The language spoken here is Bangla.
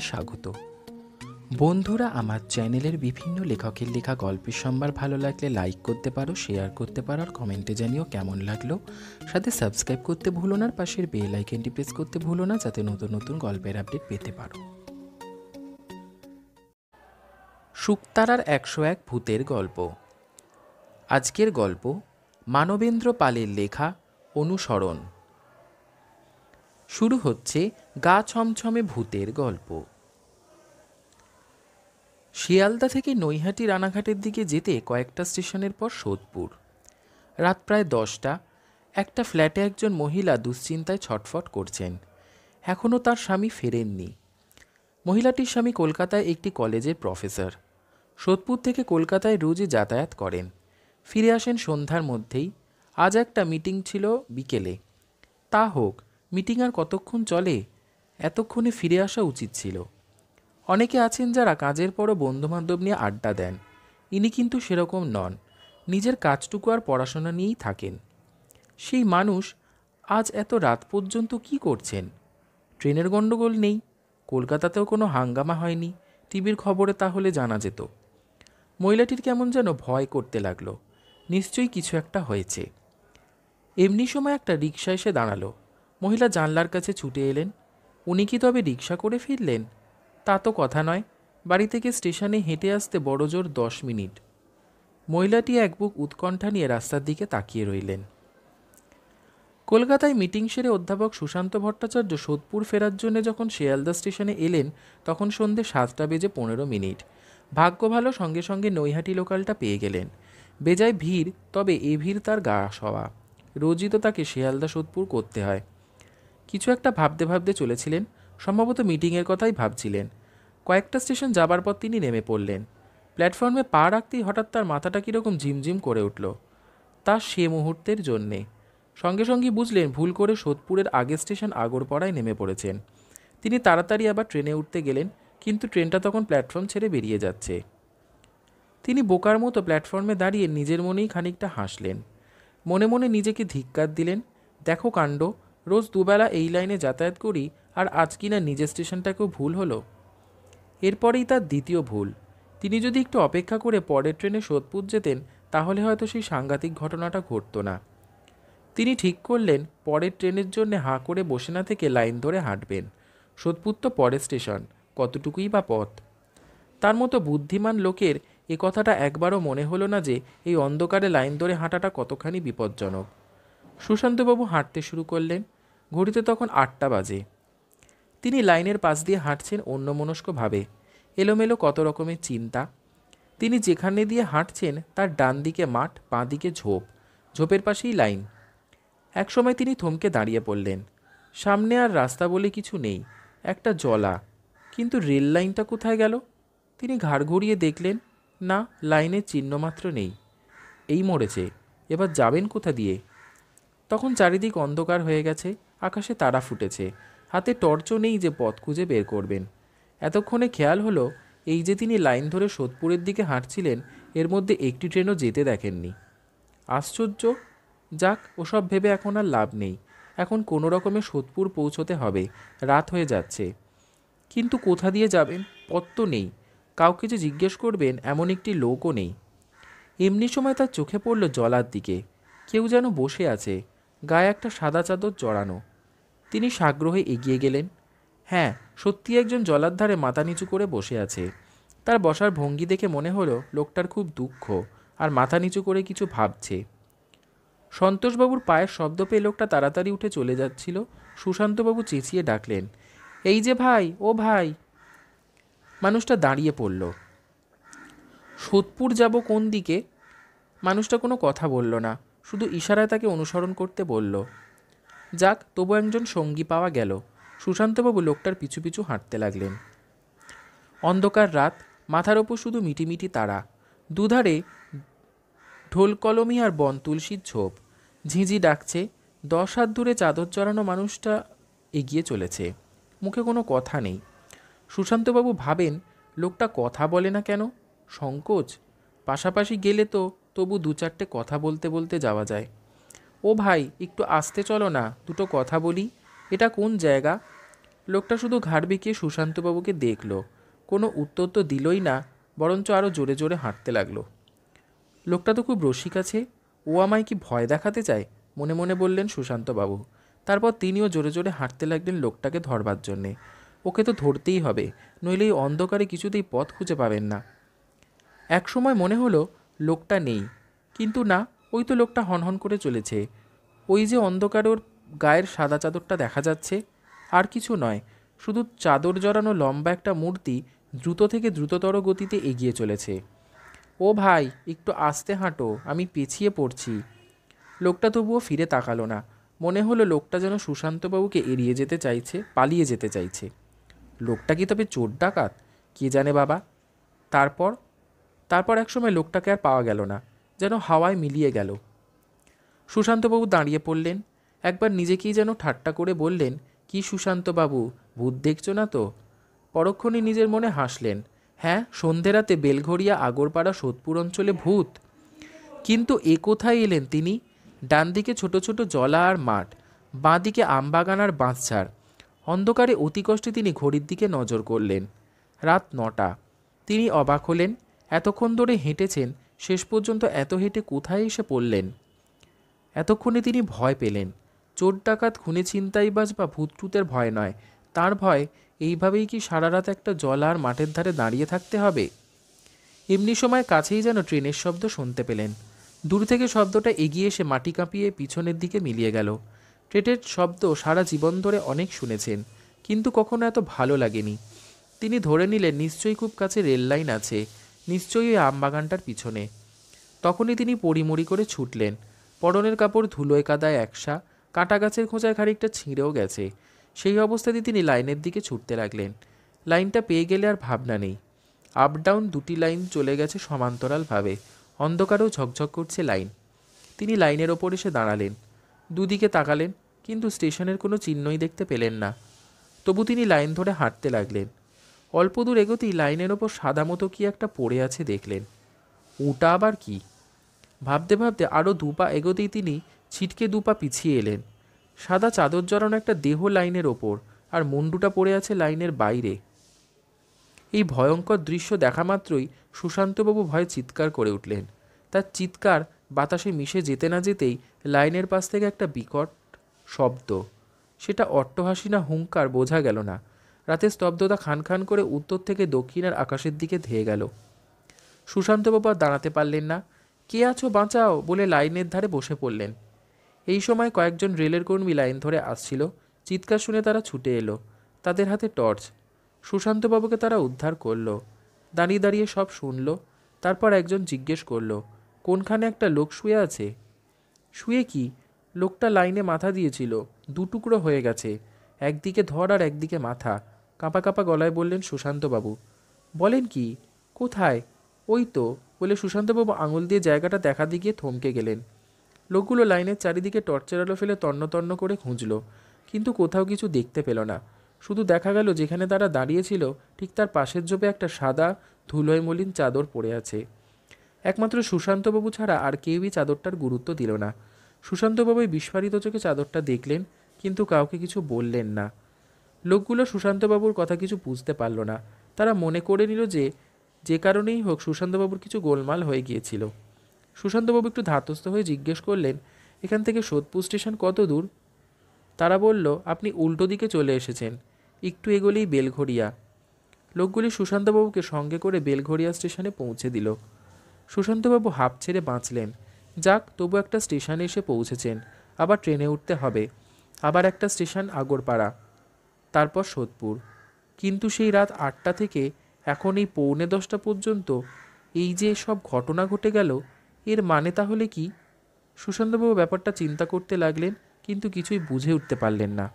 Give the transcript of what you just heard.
আপনাদের স্বাগত বন্ধুরা আমার চ্যানেলের বিভিন্ন লেখকের লেখা গল্পের সম্ভার ভালো লাগলে লাইক করতে পারো শেয়ার করতে পারো আর কমেন্টে জানিও কেমন লাগলো সাথে সাবস্ক্রাইব করতে ভুলো না আর পাশের বেল আইকনটি প্রেস করতে ভুলো না যাতে নতুন নতুন গল্পের আপডেট পেতে পারো শুক্তারার একশো এক ভূতের গল্প আজকের গল্প মানবেন্দ্র পালের লেখা অনুসরণ শুরু হচ্ছে গা ছমছমে ভূতের গল্প শিয়ালদা থেকে নৈহাটি রানাঘাটের দিকে যেতে কয়েকটা স্টেশনের পর সোদপুর রাত প্রায় দশটা একটা ফ্ল্যাটে একজন মহিলা দুশ্চিন্তায় ছটফট করছেন এখনও তার স্বামী ফেরেননি মহিলাটির স্বামী কলকাতায় একটি কলেজের প্রফেসর সোদপুর থেকে কলকাতায় রোজই যাতায়াত করেন ফিরে আসেন সন্ধ্যার মধ্যেই আজ একটা মিটিং ছিল বিকেলে তা হোক মিটিং আর কতক্ষণ চলে এতক্ষণে ফিরে আসা উচিত ছিল অনেকে আছেন যারা কাজের পরও বন্ধুবান্ধব নিয়ে আড্ডা দেন ইনি কিন্তু সেরকম নন নিজের কাজটুকু আর পড়াশোনা নিয়েই থাকেন সেই মানুষ আজ এত রাত পর্যন্ত কি করছেন ট্রেনের গণ্ডগোল নেই কলকাতাতেও কোনো হাঙ্গামা হয়নি টিভির খবরে তাহলে জানা যেত মহিলাটির কেমন যেন ভয় করতে লাগলো নিশ্চয়ই কিছু একটা হয়েছে এমনি সময় একটা রিক্সা এসে দাঁড়ালো মহিলা জানলার কাছে ছুটে এলেন উনি কি তবে রিক্সা করে ফিরলেন তা তো কথা নয় বাড়ি থেকে স্টেশনে হেঁটে আসতে জোর দশ মিনিট মহিলাটি এক বুক উৎকণ্ঠা নিয়ে রাস্তার দিকে তাকিয়ে রইলেন কলকাতায় মিটিং সেরে অধ্যাপক সুশান্ত ভট্টাচার্য সোদপুর ফেরার জন্য যখন শিয়ালদা স্টেশনে এলেন তখন সন্ধে সাতটা বেজে পনেরো মিনিট ভাগ্য ভালো সঙ্গে সঙ্গে নৈহাটি লোকালটা পেয়ে গেলেন বেজায় ভিড় তবে এ ভিড় তার গা সওয়া রোজই তো তাকে শিয়ালদা সোদপুর করতে হয় কিছু একটা ভাবতে ভাবতে চলেছিলেন সম্ভবত মিটিংয়ের কথাই ভাবছিলেন কয়েকটা স্টেশন যাবার পর তিনি নেমে পড়লেন প্ল্যাটফর্মে পা রাখতেই হঠাৎ তার মাথাটা কীরকম ঝিমঝিম করে উঠল তা সে মুহূর্তের জন্যে সঙ্গে সঙ্গে বুঝলেন ভুল করে সোদপুরের আগের স্টেশন আগরপাড়ায় নেমে পড়েছেন তিনি তাড়াতাড়ি আবার ট্রেনে উঠতে গেলেন কিন্তু ট্রেনটা তখন প্ল্যাটফর্ম ছেড়ে বেরিয়ে যাচ্ছে তিনি বোকার মতো প্ল্যাটফর্মে দাঁড়িয়ে নিজের মনেই খানিকটা হাসলেন মনে মনে নিজেকে ধিক্কার দিলেন দেখো কাণ্ড রোজ দুবেলা এই লাইনে যাতায়াত করি আর আজ কিনা নিজের স্টেশনটাকেও ভুল হলো এরপরেই তার দ্বিতীয় ভুল তিনি যদি একটু অপেক্ষা করে পরের ট্রেনে সোদপুর যেতেন তাহলে হয়তো সেই সাংঘাতিক ঘটনাটা ঘটত না তিনি ঠিক করলেন পরের ট্রেনের জন্য হাঁ করে বসে না থেকে লাইন ধরে হাঁটবেন সোদপুর তো পরের স্টেশন কতটুকুই বা পথ তার মতো বুদ্ধিমান লোকের এ কথাটা একবারও মনে হলো না যে এই অন্ধকারে লাইন ধরে হাঁটাটা কতখানি বিপজ্জনক সুশান্তবাবু হাঁটতে শুরু করলেন ঘড়িতে তখন আটটা বাজে তিনি লাইনের পাশ দিয়ে হাঁটছেন অন্যমনস্কভাবে এলোমেলো কত রকমের চিন্তা তিনি যেখানে দিয়ে হাঁটছেন তার ডান দিকে মাঠ পা দিকে ঝোপ ঝোপের পাশেই লাইন একসময় তিনি থমকে দাঁড়িয়ে পড়লেন সামনে আর রাস্তা বলে কিছু নেই একটা জলা কিন্তু রেল লাইনটা কোথায় গেল তিনি ঘাড় ঘুরিয়ে দেখলেন না লাইনের চিহ্নমাত্র নেই এই মরেছে এবার যাবেন কোথা দিয়ে তখন চারিদিক অন্ধকার হয়ে গেছে আকাশে তারা ফুটেছে হাতে টর্চও নেই যে পথ খুঁজে বের করবেন এতক্ষণে খেয়াল হলো এই যে তিনি লাইন ধরে সোদপুরের দিকে হাঁটছিলেন এর মধ্যে একটি ট্রেনও যেতে দেখেননি আশ্চর্য যাক ওসব ভেবে এখন আর লাভ নেই এখন কোনো রকমে সোদপুর পৌঁছতে হবে রাত হয়ে যাচ্ছে কিন্তু কোথা দিয়ে যাবেন পথ তো নেই কাউকে যে জিজ্ঞেস করবেন এমন একটি লোকও নেই এমনি সময় তার চোখে পড়ল জলার দিকে কেউ যেন বসে আছে গায়ে একটা সাদা চাদর জড়ানো তিনি সাগ্রহে এগিয়ে গেলেন হ্যাঁ সত্যি একজন জলার ধারে মাথা নিচু করে বসে আছে তার বসার ভঙ্গি দেখে মনে হলো লোকটার খুব দুঃখ আর মাথা নিচু করে কিছু ভাবছে সন্তোষবাবুর পায়ের শব্দ পেয়ে লোকটা তাড়াতাড়ি উঠে চলে যাচ্ছিল সুশান্তবাবু চেঁচিয়ে ডাকলেন এই যে ভাই ও ভাই মানুষটা দাঁড়িয়ে পড়ল সোদপুর যাব কোন দিকে মানুষটা কোনো কথা বলল না শুধু ইশারায় তাকে অনুসরণ করতে বলল যাক তবু একজন সঙ্গী পাওয়া গেল সুশান্তবাবু লোকটার পিছু পিছু হাঁটতে লাগলেন অন্ধকার রাত মাথার ওপর শুধু মিটিমিটি তারা দুধারে ঢোলকলমি আর বন তুলসীর ঝোপ ঝিঁঝি ডাকছে দশ হাত দূরে চাদর চড়ানো মানুষটা এগিয়ে চলেছে মুখে কোনো কথা নেই সুশান্তবাবু ভাবেন লোকটা কথা বলে না কেন সংকোচ পাশাপাশি গেলে তো তবু দু চারটে কথা বলতে বলতে যাওয়া যায় ও ভাই একটু আসতে চলো না দুটো কথা বলি এটা কোন জায়গা লোকটা শুধু ঘাড় বিকিয়ে সুশান্তবাবুকে দেখল কোনো উত্তর তো দিলই না বরঞ্চ আরও জোরে জোরে হাঁটতে লাগলো লোকটা তো খুব রসিক আছে ও আমায় কি ভয় দেখাতে চায় মনে মনে বললেন সুশান্তবাবু তারপর তিনিও জোরে জোরে হাঁটতে লাগলেন লোকটাকে ধরবার জন্যে ওকে তো ধরতেই হবে নইলে এই অন্ধকারে কিছুতেই পথ খুঁজে পাবেন না একসময় মনে হলো লোকটা নেই কিন্তু না ওই তো লোকটা হনহন করে চলেছে ওই যে অন্ধকার ওর গায়ের সাদা চাদরটা দেখা যাচ্ছে আর কিছু নয় শুধু চাদর জড়ানো লম্বা একটা মূর্তি দ্রুত থেকে দ্রুততর গতিতে এগিয়ে চলেছে ও ভাই একটু আস্তে হাঁটো আমি পেছিয়ে পড়ছি লোকটা তবুও ফিরে তাকালো না মনে হলো লোকটা যেন সুশান্তবাবুকে এড়িয়ে যেতে চাইছে পালিয়ে যেতে চাইছে লোকটা কি তবে চোর ডাকাত কে জানে বাবা তারপর তারপর একসময় লোকটাকে আর পাওয়া গেল না যেন হাওয়ায় মিলিয়ে গেল সুশান্তবাবু দাঁড়িয়ে পড়লেন একবার নিজেকেই যেন ঠাট্টা করে বললেন কি সুশান্তবাবু ভূত দেখছ না তো পরক্ষণে নিজের মনে হাসলেন হ্যাঁ সন্ধে রাতে বেলঘরিয়া আগরপাড়া সোদপুর অঞ্চলে ভূত কিন্তু এ কোথায় এলেন তিনি ডান দিকে ছোট ছোট জলা আর মাঠ বাঁ দিকে আমবাগান আর বাঁশঝাড় অন্ধকারে অতিকষ্টে তিনি ঘড়ির দিকে নজর করলেন রাত নটা তিনি অবাক হলেন এতক্ষণ ধরে হেঁটেছেন শেষ পর্যন্ত এত হেঁটে কোথায় এসে পড়লেন এতক্ষণে তিনি ভয় পেলেন চোর ডাকাত খুনে ছিনতাইবাজ বা ভূতটুতের ভয় নয় তার ভয় এইভাবেই কি সারা রাত একটা জল আর মাঠের ধারে দাঁড়িয়ে থাকতে হবে এমনি সময় কাছেই যেন ট্রেনের শব্দ শুনতে পেলেন দূর থেকে শব্দটা এগিয়ে এসে মাটি কাঁপিয়ে পিছনের দিকে মিলিয়ে গেল ট্রেটের শব্দ সারা জীবন ধরে অনেক শুনেছেন কিন্তু কখনো এত ভালো লাগেনি তিনি ধরে নিলেন নিশ্চয়ই খুব কাছে রেল লাইন আছে নিশ্চয়ই ওই আমবাগানটার পিছনে তখনই তিনি পরিমরি করে ছুটলেন পরনের কাপড় ধুলোয় কাদায় একসা কাঁটা গাছের খোঁজায় খানিকটা ছিঁড়েও গেছে সেই অবস্থাতে তিনি লাইনের দিকে ছুটতে লাগলেন লাইনটা পেয়ে গেলে আর ভাবনা নেই আপ ডাউন দুটি লাইন চলে গেছে সমান্তরালভাবে অন্ধকারেও ঝকঝক করছে লাইন তিনি লাইনের ওপর এসে দাঁড়ালেন দুদিকে তাকালেন কিন্তু স্টেশনের কোনো চিহ্নই দেখতে পেলেন না তবু তিনি লাইন ধরে হাঁটতে লাগলেন অল্প দূর এগোতেই লাইনের ওপর সাদা মতো কি একটা পড়ে আছে দেখলেন ওটা আবার কি ভাবতে ভাবতে আরও দুপা এগোতেই তিনি ছিটকে দুপা পিছিয়ে এলেন সাদা চাদর জড়ানো একটা দেহ লাইনের ওপর আর মুন্ডুটা পড়ে আছে লাইনের বাইরে এই ভয়ঙ্কর দৃশ্য দেখা মাত্রই সুশান্তবাবু ভয়ে চিৎকার করে উঠলেন তার চিৎকার বাতাসে মিশে যেতে না যেতেই লাইনের পাশ থেকে একটা বিকট শব্দ সেটা অট্টহাসি না হুঙ্কার বোঝা গেল না রাতে স্তব্ধতা খান খান করে উত্তর থেকে দক্ষিণের আকাশের দিকে ধেয়ে গেল সুশান্ত বাবা দাঁড়াতে পারলেন না কে আছো বাঁচাও বলে লাইনের ধারে বসে পড়লেন এই সময় কয়েকজন রেলের কর্মী লাইন ধরে আসছিল চিৎকার শুনে তারা ছুটে এলো তাদের হাতে টর্চ সুশান্তবাবুকে তারা উদ্ধার করলো দাঁড়িয়ে দাঁড়িয়ে সব শুনল তারপর একজন জিজ্ঞেস করল কোনখানে একটা লোক শুয়ে আছে শুয়ে কি লোকটা লাইনে মাথা দিয়েছিল দুটুকরো হয়ে গেছে একদিকে ধর আর একদিকে মাথা কাঁপা কাঁপা গলায় বললেন সুশান্তবাবু বলেন কি কোথায় ওই তো বলে সুশান্তবাবু আঙুল দিয়ে জায়গাটা দেখা গিয়ে থমকে গেলেন লোকগুলো লাইনের চারিদিকে টর্চের আলো ফেলে তন্নতন্ন করে খুঁজল কিন্তু কোথাও কিছু দেখতে পেল না শুধু দেখা গেল যেখানে তারা দাঁড়িয়েছিল ঠিক তার পাশের জোপে একটা সাদা ধুলোয় মলিন চাদর পড়ে আছে একমাত্র সুশান্তবাবু ছাড়া আর কেউই চাদরটার গুরুত্ব দিল না সুশান্তবাবু বিস্ফারিত চোখে চাদরটা দেখলেন কিন্তু কাউকে কিছু বললেন না লোকগুলো সুশান্তবাবুর কথা কিছু বুঝতে পারল না তারা মনে করে নিল যে যে কারণেই হোক সুশান্তবাবুর কিছু গোলমাল হয়ে গিয়েছিল সুশান্তবাবু একটু ধাতস্থ হয়ে জিজ্ঞেস করলেন এখান থেকে সোদপুর স্টেশন কত দূর তারা বলল আপনি উল্টো দিকে চলে এসেছেন একটু এগোলেই বেলঘড়িয়া লোকগুলি সুশান্তবাবুকে সঙ্গে করে বেলঘড়িয়া স্টেশনে পৌঁছে দিল সুশান্তবাবু হাফ ছেড়ে বাঁচলেন যাক তবু একটা স্টেশনে এসে পৌঁছেছেন আবার ট্রেনে উঠতে হবে আবার একটা স্টেশন আগরপাড়া তারপর সোদপুর কিন্তু সেই রাত আটটা থেকে এখন এই পৌনে দশটা পর্যন্ত এই যে সব ঘটনা ঘটে গেল এর মানে তাহলে কি সুশান্তবাবু ব্যাপারটা চিন্তা করতে লাগলেন কিন্তু কিছুই বুঝে উঠতে পারলেন না